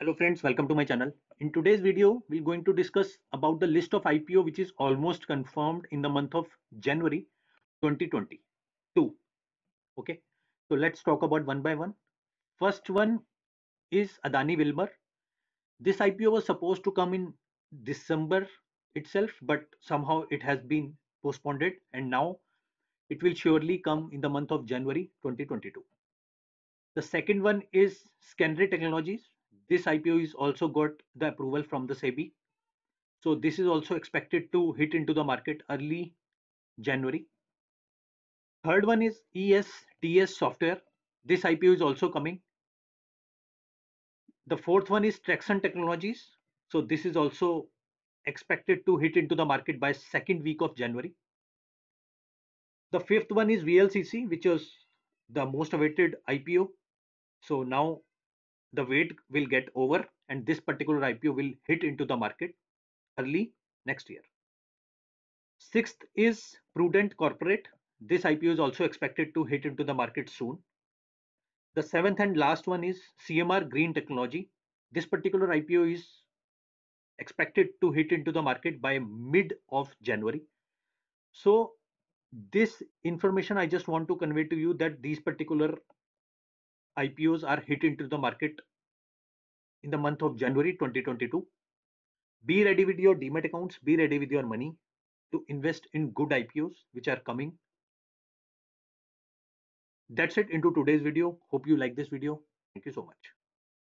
Hello friends, welcome to my channel. In today's video, we're going to discuss about the list of IPO which is almost confirmed in the month of January 2022. Okay, so let's talk about one by one. First one is Adani Wilmar. This IPO was supposed to come in December itself, but somehow it has been postponed and now it will surely come in the month of January 2022. The second one is Scanry Technologies this IPO is also got the approval from the SEBI. So this is also expected to hit into the market early January. Third one is ESTS software. This IPO is also coming. The fourth one is Traxon Technologies. So this is also expected to hit into the market by second week of January. The fifth one is VLCC, which was the most awaited IPO. So now the wait will get over and this particular IPO will hit into the market early next year. Sixth is prudent corporate. This IPO is also expected to hit into the market soon. The seventh and last one is CMR Green Technology. This particular IPO is expected to hit into the market by mid of January. So this information I just want to convey to you that these particular IPOs are hit into the market in the month of January 2022. Be ready with your DMAT accounts, be ready with your money to invest in good IPOs which are coming. That's it into today's video. Hope you like this video. Thank you so much.